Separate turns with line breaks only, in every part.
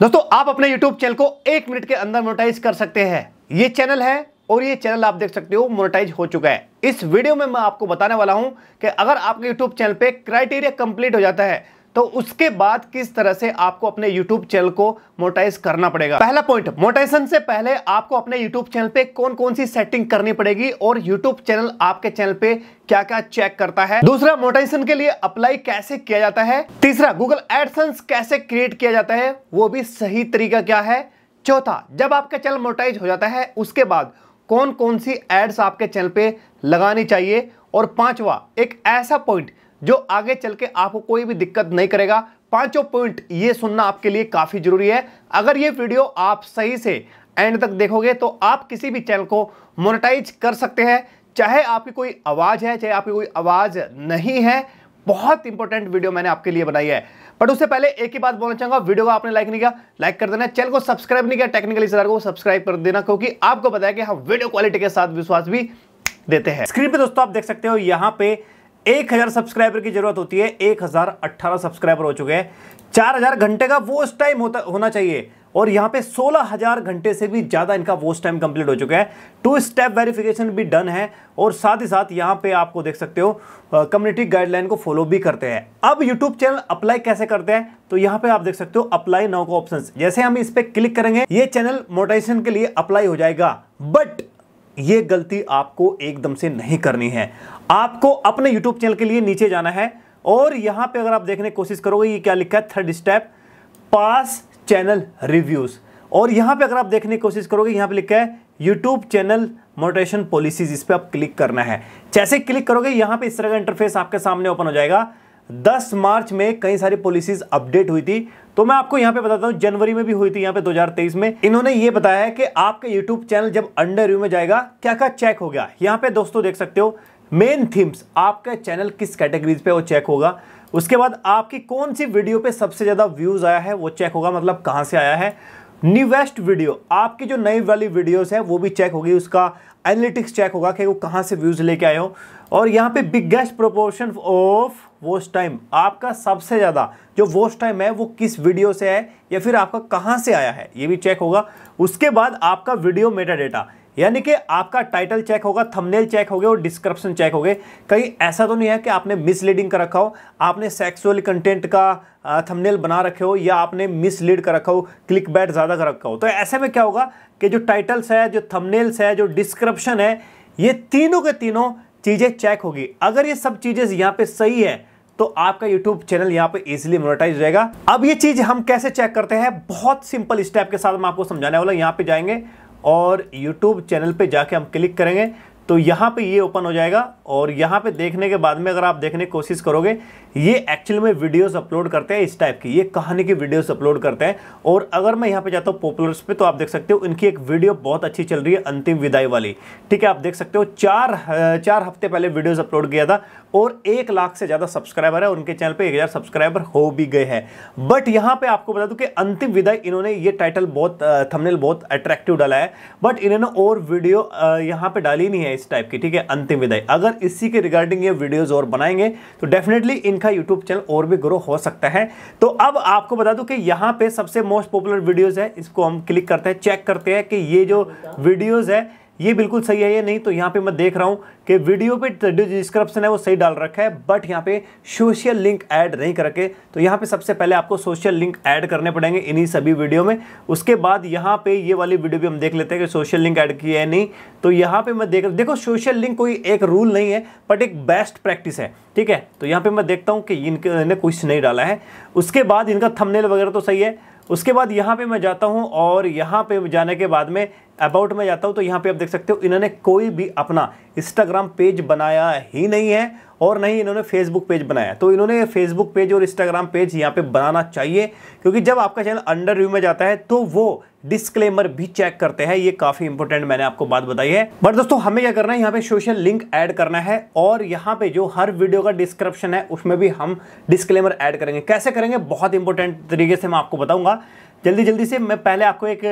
दोस्तों आप अपने YouTube चैनल को एक मिनट के अंदर मोनेटाइज कर सकते हैं ये चैनल है और ये चैनल आप देख सकते हो मोनेटाइज हो चुका है इस वीडियो में मैं आपको बताने वाला हूं कि अगर आपके YouTube चैनल पे क्राइटेरिया कंप्लीट हो जाता है तो उसके बाद किस तरह से आपको अपने यूट्यूब चैनल को मोटाइज करना पड़ेगा पहला पॉइंट मोटाइजन से पहले आपको अपने यूट्यूब चैनल पे कौन कौन सी सेटिंग करनी पड़ेगी और यूट्यूब चैनल आपके चैनल पे क्या क्या चेक करता है दूसरा मोटाइजन के लिए अप्लाई कैसे किया जाता है तीसरा गूगल एडसेंस कैसे क्रिएट किया जाता है वो भी सही तरीका क्या है चौथा जब आपका चैनल मोटाइज हो जाता है उसके बाद कौन कौन सी एड्स आपके चैनल पे लगानी चाहिए और पांचवा एक ऐसा पॉइंट जो आगे चल के आपको कोई भी दिक्कत नहीं करेगा पांचों पॉइंट ये सुनना आपके लिए काफ़ी जरूरी है अगर ये वीडियो आप सही से एंड तक देखोगे तो आप किसी भी चैनल को मोनेटाइज कर सकते हैं चाहे आपकी कोई आवाज़ है चाहे आपकी कोई आवाज़ नहीं है बहुत इंपॉर्टेंट वीडियो मैंने आपके लिए बनाई है बट उससे पहले एक ही बात बोलना चाहूंगा वीडियो को आपने लाइक नहीं किया लाइक कर देना चैनल को सब्सक्राइब नहीं किया टेक्निकली सर को सब्सक्राइब कर देना क्योंकि आपको बताया कि हम वीडियो क्वालिटी के साथ विश्वास भी देते हैं स्क्रीन पे दोस्तों आप देख सकते हो यहाँ पे एक हज़ार सब्सक्राइबर की ज़रूरत होती है एक हज़ार अट्ठारह सब्सक्राइबर हो चुके हैं चार हज़ार घंटे का वो टाइम होता होना चाहिए और यहाँ पे सोलह हज़ार घंटे से भी ज़्यादा इनका वो टाइम कंप्लीट हो चुका है टू स्टेप वेरिफिकेशन भी डन है और साथ ही साथ यहाँ पे आपको देख सकते हो कम्युनिटी गाइडलाइन को फॉलो भी करते हैं अब यूट्यूब चैनल अप्लाई कैसे करते हैं तो यहाँ पे आप देख सकते हो अप्लाई नाउ का ऑप्शन जैसे हम इस पर क्लिक करेंगे ये चैनल मोटाइजेशन के लिए अप्लाई हो जाएगा बट ये गलती आपको एकदम से नहीं करनी है आपको अपने यूट्यूब चैनल के लिए नीचे जाना है और यहां पे अगर आप देखने की कोशिश करोगे ये क्या लिखा है third step pass channel reviews और यहां पे अगर आप देखने की कोशिश करोगे यहां पे लिखा है यूट्यूब चैनल मोटेशन पॉलिसीज इस पर आप क्लिक करना है जैसे क्लिक करोगे यहां पे इस तरह का इंटरफेस आपके सामने ओपन हो जाएगा दस मार्च में कई सारी पॉलिसीज अपडेट हुई थी तो मैं आपको यहाँ पे बताता हूँ जनवरी में भी हुई थी यहाँ पे 2023 में इन्होंने ये बताया है कि आपका यूट्यूब चैनल जब अंडर रिव्यू में जाएगा क्या क्या चेक हो गया यहाँ पे दोस्तों देख सकते हो मेन थीम्स आपका चैनल किस कैटेगरीज पे वो चेक होगा उसके बाद आपकी कौन सी वीडियो पे सबसे ज़्यादा व्यूज़ आया है वो चेक होगा मतलब कहाँ से आया है न्यूवेस्ट वीडियो आपकी जो नई वाली वीडियोज है वो भी चेक होगी उसका एनालिटिक्स चेक होगा कि वो कहाँ से व्यूज़ लेके आए हो और यहाँ पे biggest proportion of watched time आपका सबसे ज़्यादा जो वोस्ट टाइम है वो किस वीडियो से है या फिर आपका कहाँ से आया है ये भी चेक होगा उसके बाद आपका वीडियो मेटा डेटा यानी कि आपका टाइटल चेक होगा थंबनेल चेक हो और डिस्क्रिप्शन चेक हो कहीं ऐसा तो नहीं है कि आपने मिसलीडिंग कर रखा हो आपने सेक्सुअल कंटेंट का थंबनेल बना रखे हो या आपने मिसलीड कर रखा हो क्लिक बैट ज़्यादा कर रखा हो तो ऐसे में क्या होगा कि जो टाइटल्स है जो थंबनेल्स है जो डिस्क्रिप्शन है ये तीनों के तीनों चीज़ें चेक होगी अगर ये सब चीज़ें यहाँ पे सही है तो आपका YouTube चैनल यहाँ पे इजिली मोनेटाइज रहेगा अब ये चीज़ हम कैसे चेक करते हैं बहुत सिंपल स्टेप के साथ मैं आपको समझाने वाला यहाँ पे जाएंगे और YouTube चैनल पे जाके हम क्लिक करेंगे तो यहाँ पे ये ओपन हो जाएगा और यहाँ पे देखने के बाद में अगर आप देखने की कोशिश करोगे ये एक्चुअल में वीडियोस अपलोड करते हैं इस टाइप की ये कहानी की वीडियोस अपलोड करते हैं और अगर मैं यहाँ पे जाता हूँ पॉपुलर्स पे तो आप देख सकते हो इनकी एक वीडियो बहुत अच्छी चल रही है अंतिम विदाई वाली ठीक है आप देख सकते हो चार चार हफ्ते पहले वीडियोज़ अपलोड किया था और एक लाख से ज़्यादा सब्सक्राइबर है उनके चैनल पर एक सब्सक्राइबर हो भी गए हैं बट यहाँ पर आपको बता दूँ कि अंतिम विदाई इन्होंने ये टाइटल बहुत थमनेल बहुत अट्रैक्टिव डाला है बट इन्होंने और वीडियो यहाँ पर डाली नहीं है इस टाइप की ठीक है अंतिम विदाई अगर साल इसी के रिगार्डिंग ये वीडियोस और बनाएंगे तो डेफिनेटली इनका यूट्यूब चैनल और भी ग्रो हो सकता है तो अब आपको बता दूं कि यहाँ पे सबसे मोस्ट पॉपुलर वीडियोस है इसको हम क्लिक करते हैं चेक करते हैं कि ये जो वीडियोज है ये बिल्कुल सही है या नहीं तो यहाँ पे मैं देख रहा हूँ कि वीडियो पे डिस्क्रिप्शन है वो सही डाल रखा है बट यहाँ पे सोशल लिंक ऐड नहीं करके तो यहाँ पे सबसे पहले आपको सोशल लिंक ऐड करने पड़ेंगे इन्हीं सभी वीडियो में उसके बाद यहाँ पे ये वाली वीडियो भी हम देख लेते हैं कि सोशल लिंक ऐड किया है नहीं तो यहाँ पर मैं देख देखो सोशल लिंक कोई एक रूल नहीं है बट एक बेस्ट प्रैक्टिस है ठीक है तो यहाँ पर मैं देखता हूँ कि इनके कुछ नहीं डाला है उसके बाद इनका थमनेल वगैरह तो सही है उसके बाद यहाँ पे मैं जाता हूँ और यहाँ पे जाने के बाद में अबाउट में जाता हूँ तो यहाँ पे आप देख सकते हो इन्होंने कोई भी अपना इंस्टाग्राम पेज बनाया ही नहीं है और नहीं इन्होंने फेसबुक पेज बनाया तो इन्होंने फेसबुक पेज और इंस्टाग्राम पेज यहाँ पे बनाना चाहिए क्योंकि जब आपका चैनल अंडर व्यू में जाता है तो वो डिस्क्लेमर भी चेक करते हैं ये काफी इंपॉर्टेंट मैंने आपको बात बताई है बट दोस्तों हमें क्या करना है यहाँ पे सोशल लिंक ऐड करना है और यहाँ पे जो हर वीडियो का डिस्क्रिप्शन है उसमें भी हम डिस्क्लेमर ऐड करेंगे कैसे करेंगे बहुत इंपॉर्टेंट तरीके से मैं आपको बताऊंगा जल्दी जल्दी से मैं पहले आपको एक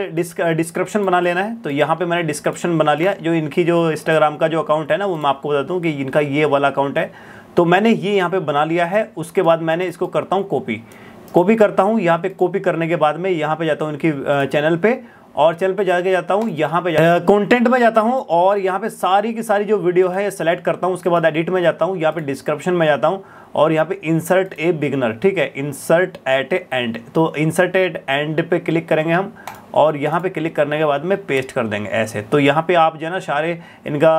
डिस्क्रिप्शन बना लेना है तो यहाँ पे मैंने डिस्क्रिप्शन बना लिया जो इनकी जो इंस्टाग्राम का जो अकाउंट है ना वो मैं आपको बताता हूँ कि इनका ये वाला अकाउंट है तो मैंने ये यहाँ पे बना लिया है उसके बाद मैंने इसको करता हूँ कॉपी कॉपी करता हूँ यहाँ पे कॉपी करने के बाद में यहाँ पे जाता हूँ इनकी चैनल पर और चैनल पे जाके जाता हूँ यहाँ पे कंटेंट में जाता हूँ और यहाँ पे सारी की सारी जो वीडियो है सेलेक्ट करता हूँ उसके बाद एडिट में जाता हूँ यहाँ पे डिस्क्रिप्शन में जाता हूँ और यहाँ पे इंसर्ट ए बिगनर ठीक है इंसर्ट एट ए एंड तो इंसर्ट एट एंड पे क्लिक करेंगे हम और यहाँ पे क्लिक करने के बाद में पेस्ट कर देंगे ऐसे तो यहाँ पे आप जो है ना सारे इनका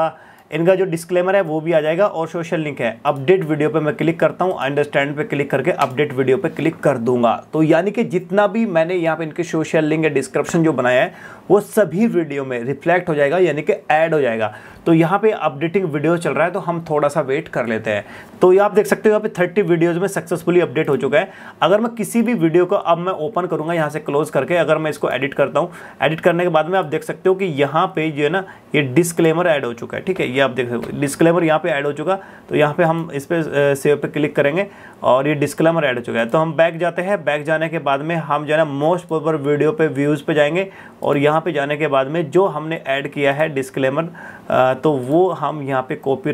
इनका जो डिस्क्लेमर है वो भी आ जाएगा और सोशल लिंक है अपडेट वीडियो पे मैं क्लिक करता हूँ अंडरस्टैंड पे क्लिक करके अपडेट वीडियो पे क्लिक कर दूंगा तो यानी कि जितना भी मैंने यहाँ पे इनके सोशल लिंक या डिस्क्रिप्शन जो बनाया है वो सभी वीडियो में रिफ्लेक्ट हो जाएगा यानी कि ऐड हो जाएगा तो यहाँ पे अपडेटिंग वीडियो चल रहा है तो हम थोड़ा सा वेट कर लेते हैं तो ये आप देख सकते हो यहाँ पे थर्टी वीडियोज़ में सक्सेसफुली अपडेट हो चुका है अगर मैं किसी भी वीडियो को अब मैं ओपन करूँगा यहाँ से क्लोज करके अगर मैं इसको एडिट करता हूँ एडिट करने के बाद में आप देख सकते हो कि यहाँ पे जो है ना ये डिस्क्लेमर ऐड हो चुका है ठीक है आप देख सकते हो डिस्क्लेमर यहाँ पे ऐड हो चुका तो यहाँ पे हम इस पर सेव पे क्लिक करेंगे और ये डिस्क्लेमर ऐड हो चुका है तो हम बैक जाते हैं बैक जाने के बाद में हम जो है ना मोस्ट पॉपुलर वीडियो पे व्यूज़ पे जाएंगे और यहाँ पे जाने के बाद में जो हमने ऐड किया है डिस्क्लेमर तो वो हम यहाँ पर कॉपी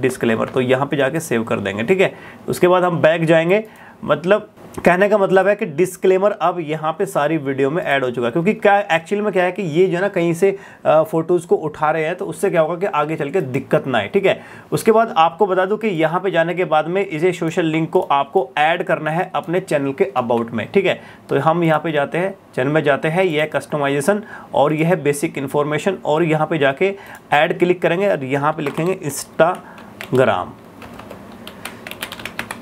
डिस्क्लेमर तो यहाँ पर जाके सेव कर देंगे ठीक है उसके बाद हम बैक जाएंगे मतलब कहने का मतलब है कि डिस्क्लेमर अब यहाँ पे सारी वीडियो में ऐड हो चुका है क्योंकि क्या एक्चुअल में क्या है कि ये जो है ना कहीं से फ़ोटोज़ को उठा रहे हैं तो उससे क्या होगा कि आगे चल के दिक्कत ना आए ठीक है उसके बाद आपको बता दूं कि यहाँ पे जाने के बाद में इसे सोशल लिंक को आपको ऐड करना है अपने चैनल के अबाउट में ठीक है तो हम यहाँ पर जाते हैं चैनल में जाते हैं यह कस्टमाइजेशन और यह बेसिक इन्फॉर्मेशन और यहाँ पर जाके ऐड क्लिक करेंगे और यहाँ पर लिखेंगे इंस्टाग्राम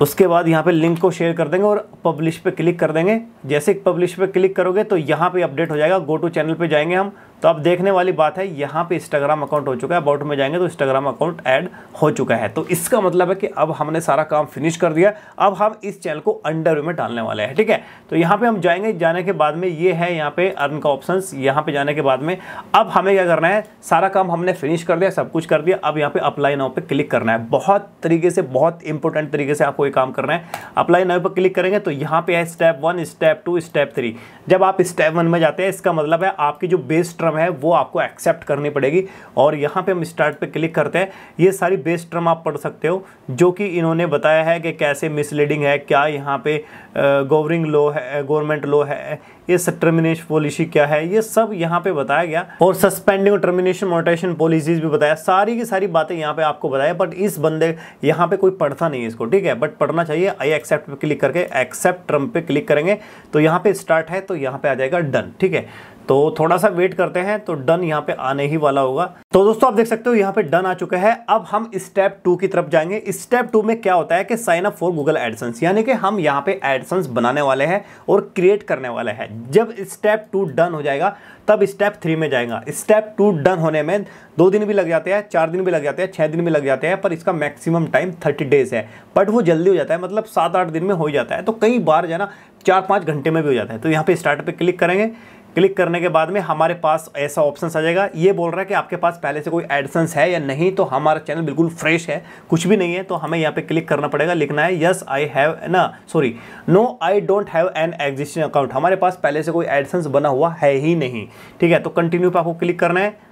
उसके बाद यहाँ पे लिंक को शेयर कर देंगे और पब्लिश पे क्लिक कर देंगे जैसे पब्लिश पे क्लिक करोगे तो यहाँ पे अपडेट हो जाएगा गो टू चैनल पे जाएंगे हम तो अब देखने वाली बात है यहाँ पे इंस्टाग्राम अकाउंट हो चुका है अबाउट में जाएंगे तो इंस्टाग्राम अकाउंट ऐड हो चुका है तो इसका मतलब है कि अब हमने सारा काम फिनिश कर दिया अब हम इस चैनल को अंडर में डालने वाले हैं ठीक है तो यहाँ पे हम जाएंगे जाने के बाद में ये है यहाँ पे अर्न का ऑप्शन यहाँ पे जाने के बाद में अब हमें क्या करना है सारा काम हमने फिनिश कर दिया सब कुछ कर दिया अब यहाँ पे अप्लाई नाव पर क्लिक करना है बहुत तरीके से बहुत इंपॉर्टेंट तरीके से आपको ये काम करना है अप्लाई नाव पर क्लिक करेंगे तो यहाँ पे है step one step two step three जब आप स्टेप वन में जाते हैं इसका मतलब है आपकी जो बेस्ट टर्म है वो आपको एक्सेप्ट करनी पड़ेगी और यहाँ पे हम स्टार्ट पे क्लिक करते हैं ये सारी बेस्ट टर्म आप पढ़ सकते हो जो कि इन्होंने बताया है कि कैसे मिसलीडिंग है क्या यहाँ पे गवर्निंग लॉ है गवर्नमेंट लॉ है ये टर्मिनेशन पॉलिसी क्या है ये सब यहाँ पे बताया गया और सस्पेंडिंग और टर्मिनेशन मोटेशन पॉलिसीज भी बताया सारी की सारी बातें यहाँ पे आपको बताया बट इस बंदे यहाँ पे कोई पढ़ता नहीं है इसको ठीक है बट पढ़ना चाहिए आई एक्सेप्ट पे क्लिक करके एक्सेप्ट ट्रम्प पे क्लिक करेंगे तो यहाँ पे स्टार्ट है तो यहाँ पे आ जाएगा डन ठीक है तो थोड़ा सा वेट करते हैं तो डन यहाँ पे आने ही वाला होगा तो दोस्तों आप देख सकते हो यहाँ पे डन आ चुका है अब हम स्टेप टू की तरफ जाएंगे स्टेप टू में क्या होता है कि sign up for Google AdSense यानी कि हम यहाँ पे एडसन्स बनाने वाले हैं और क्रिएट करने वाले हैं जब स्टेप टू डन हो जाएगा तब स्टेप थ्री में जाएगा स्टेप टू डन होने में दो दिन भी लग जाते हैं चार दिन भी लग जाते हैं छः दिन भी लग जाते हैं पर इसका मैक्सिमम टाइम थर्टी डेज है बट वो जल्दी हो जाता है मतलब सात आठ दिन में हो जाता है तो कई बार जाना चार पाँच घंटे में भी हो जाता है तो यहाँ पे स्टार्ट पे क्लिक करेंगे क्लिक करने के बाद में हमारे पास ऐसा ऑप्शन आ जाएगा ये बोल रहा है कि आपके पास पहले से कोई एडसन्स है या नहीं तो हमारा चैनल बिल्कुल फ्रेश है कुछ भी नहीं है तो हमें यहाँ पे क्लिक करना पड़ेगा लिखना है यस आई हैव ना sorry no I don't have an existing account हमारे पास पहले से कोई एडसन्स बना हुआ है ही नहीं ठीक है तो कंटिन्यू पर आपको क्लिक करना है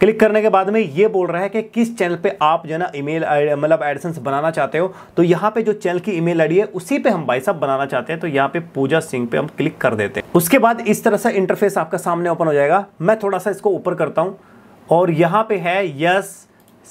क्लिक करने के बाद में ये बोल रहा है कि किस चैनल पे आप जो है ना ईमेल मतलब एडसेंस बनाना चाहते हो तो यहाँ पे जो चैनल की ईमेल आईडी है उसी पे हम भाई साहब बनाना चाहते हैं तो यहाँ पे पूजा सिंह पे हम क्लिक कर देते हैं उसके बाद इस तरह से इंटरफेस आपका सामने ओपन हो जाएगा मैं थोड़ा सा इसको ऊपर करता हूँ और यहाँ पे है yes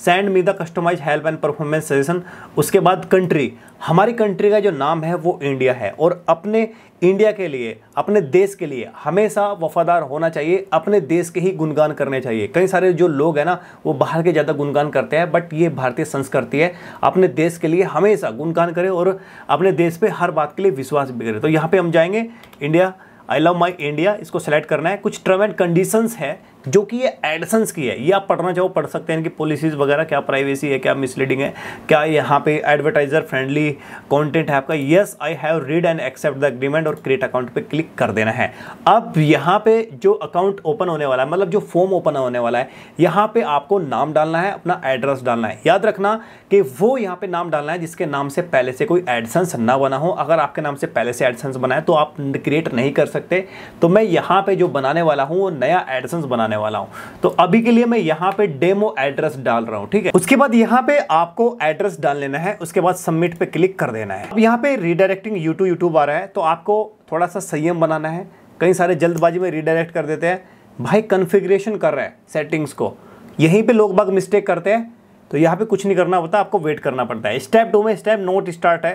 send me the customise help and performance suggestion उसके बाद कंट्री हमारी कंट्री का जो नाम है वो इंडिया है और अपने इंडिया के लिए अपने देश के लिए हमेशा वफादार होना चाहिए अपने देश के ही गुणगान करने चाहिए कई सारे जो लोग हैं ना वो बाहर के ज़्यादा गुणगान करते हैं बट ये भारतीय संस्कृति है अपने देश के लिए हमेशा गुणगान करें और अपने देश पर हर बात के लिए विश्वास भी करें तो यहाँ पर हम जाएंगे India I love my India इसको सेलेक्ट करना है कुछ टर्म एंड कंडीशंस है जो कि ये एडसन्स की है ये आप पढ़ना चाहो पढ़ सकते हैं इनकी पॉलिसीज़ वगैरह क्या प्राइवेसी है क्या मिसलीडिंग है क्या यहाँ पे एडवर्टाइज़र फ्रेंडली कंटेंट है आपका yes I have read and accept the agreement और क्रिएट अकाउंट पे क्लिक कर देना है अब यहाँ पे जो अकाउंट ओपन होने वाला है मतलब जो फॉर्म ओपन होने वाला है यहाँ पर आपको नाम डालना है अपना एड्रेस डालना है याद रखना कि वो यहाँ पर नाम डालना है जिसके नाम से पहले से कोई एडसन्स ना बना हो अगर आपके नाम से पहले से एडसन्स बनाए तो आप क्रिएट नहीं कर सकते तो मैं यहाँ पर जो बनाने वाला हूँ वो नया एडसन्स बनाने करने वाला हूं तो अभी के लिए मैं यहां पे डेमो एड्रेस डाल रहा हूं ठीक है उसके बाद यहां पे आपको एड्रेस डाल लेना है उसके बाद सबमिट पे क्लिक कर देना है अब यहां पे रीडायरेक्टिंग यूट्यूब यूट्यूब आ रहा है तो आपको थोड़ा सा संयम बनाना है कई सारे जल्दबाजी में रीडायरेक्ट कर देते हैं भाई कन्फिग्रेशन कर रहे हैं सेटिंग्स को यहीं पर लोग बाग मिस्टेक करते हैं तो यहाँ पे कुछ नहीं करना होता आपको वेट करना पड़ता है स्टेप टू में स्टेप नोट स्टार्ट है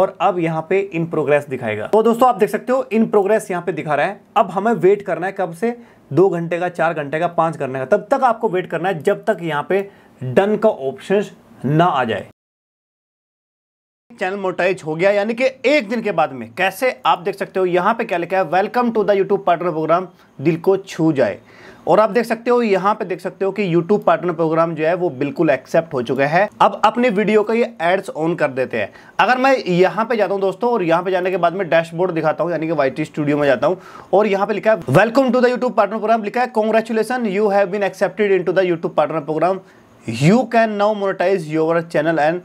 और अब यहाँ पे इन प्रोग्रेस दिखाएगा तो दोस्तों आप देख सकते हो इन प्रोग्रेस यहाँ पे दिखा रहा है अब हमें वेट करना है कब से दो घंटे का चार घंटे का पाँच घंटे का तब तक आपको वेट करना है जब तक यहाँ पे डन का ऑप्शन ना आ जाए चैनल मोटाइज हो गया यानी कि एक दिन के बाद में कैसे आप देख सकते हो यहाँ पे क्या लिखा है welcome to the YouTube partner programme दिल को छू जाए और आप देख सकते हो यहाँ पे देख सकते हो कि YouTube पार्टनर प्रोग्राम जो है वो बिल्कुल एक्सेप्ट हो चुका है अब अपने वीडियो का ये एड्स ऑन कर देते हैं अगर मैं यहाँ पे जाता हूँ दोस्तों और यहाँ पे जाने के बाद में डैशबोर्ड दिखाता हूँ यानी कि वाई स्टूडियो में जाता हूँ और यहाँ पे लिखा है welcome to the YouTube partner programme लिखा है congratulation you have been accepted into the YouTube partner programme you can now monetise your channel and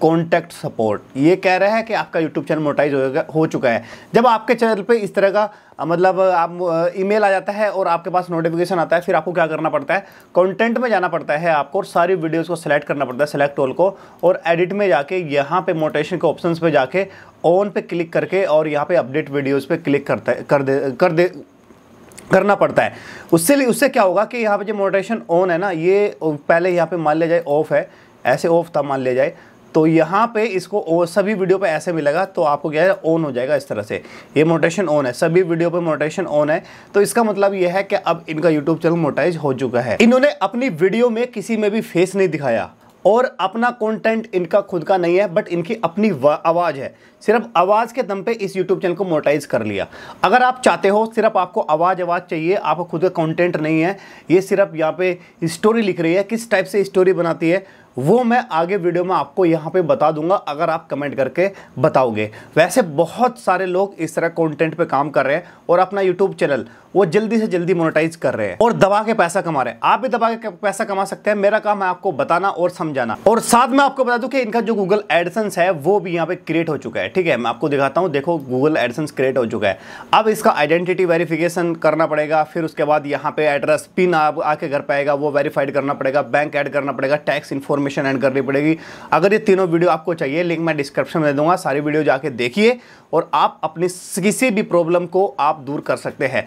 contact support ये कह रहा है कि आपका यूट्यूब चैनल मोटाइज हो, हो चुका है जब आपके चैनल पे इस तरह का मतलब आप ईमेल आ जाता है और आपके पास नोटिफिकेशन आता है फिर आपको क्या करना पड़ता है कंटेंट में जाना पड़ता है आपको और सारी वीडियोस को सिलेक्ट करना पड़ता है सिलेक्ट ऑल को और एडिट में जाके यहाँ पे मोटेशन के ऑप्शन पे जाके ऑन पे क्लिक करके और यहाँ पे अपडेट वीडियोज़ पर क्लिक करता है कर दे कर दे करना पड़ता है उससे उससे क्या होगा कि यहाँ पे जो मोटेशन ऑन है ना ये पहले यहाँ पे मान लिया जाए ऑफ है ऐसे ऑफ था मान लिया जाए तो यहाँ पे इसको सभी वीडियो पे ऐसे मिलेगा तो आपको क्या है ऑन हो जाएगा इस तरह से ये मोटेशन ऑन है सभी वीडियो पे मोटेशन ऑन है तो इसका मतलब ये है कि अब इनका यूट्यूब चैनल मोटाइज हो चुका है इन्होंने अपनी वीडियो में किसी में भी फेस नहीं दिखाया और अपना कंटेंट इनका खुद का नहीं है बट इनकी अपनी आवाज़ है सिर्फ आवाज़ के दम पे इस यूट्यूब चैनल को मोटाइज कर लिया अगर आप चाहते हो सिर्फ आपको आवाज़ आवाज़ चाहिए आपको खुद का कंटेंट नहीं है ये सिर्फ यहाँ पे स्टोरी लिख रही है किस टाइप से स्टोरी बनाती है वो मैं आगे वीडियो में आपको यहाँ पे बता दूंगा अगर आप कमेंट करके बताओगे वैसे बहुत सारे लोग इस तरह कंटेंट पे काम कर रहे हैं और अपना यूट्यूब चैनल वो जल्दी से जल्दी मोनेटाइज कर रहे हैं और दबा के पैसा कमा रहे हैं आप भी दबा के पैसा कमा सकते हैं मेरा काम है आपको बताना और समझाना और साथ में आपको बता दूं कि इनका जो गूगल एडसेंस है वो भी यहाँ पे क्रिएट हो चुका है ठीक है मैं आपको दिखाता हूँ देखो गूगल एडसेंस क्रिएट हो चुका है अब इसका आइडेंटिटी वेरिफिकेशन करना पड़ेगा फिर उसके बाद यहाँ पे एड्रेस पिन आप आके घर पाएगा आएगा वो वेरीफाइड करना पड़ेगा बैंक ऐड करना पड़ेगा टैक्स इन्फॉर्मेशन ऐड करनी पड़ेगी अगर ये तीनों वीडियो आपको चाहिए लिंक मैं डिस्क्रिप्शन में दे दूंगा सारी वीडियो जाके देखिए और आप अपनी किसी भी प्रॉब्लम को आप दूर कर सकते हैं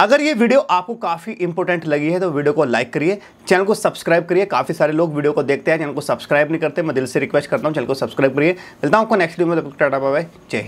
अगर ये वीडियो आपको काफ़ी इंपॉर्टेंट लगी है तो वीडियो को लाइक करिए चैनल को सब्सक्राइब करिए काफ़ी सारे लोग वीडियो को देखते हैं चैनल को सब्सक्राइब नहीं करते मैं दिल से रिक्वेस्ट करता हूँ चैनल को सब्सक्राइब करिए मिलता हूँ आपको नेक्स्ट वीडियो में टाटा बाबा जय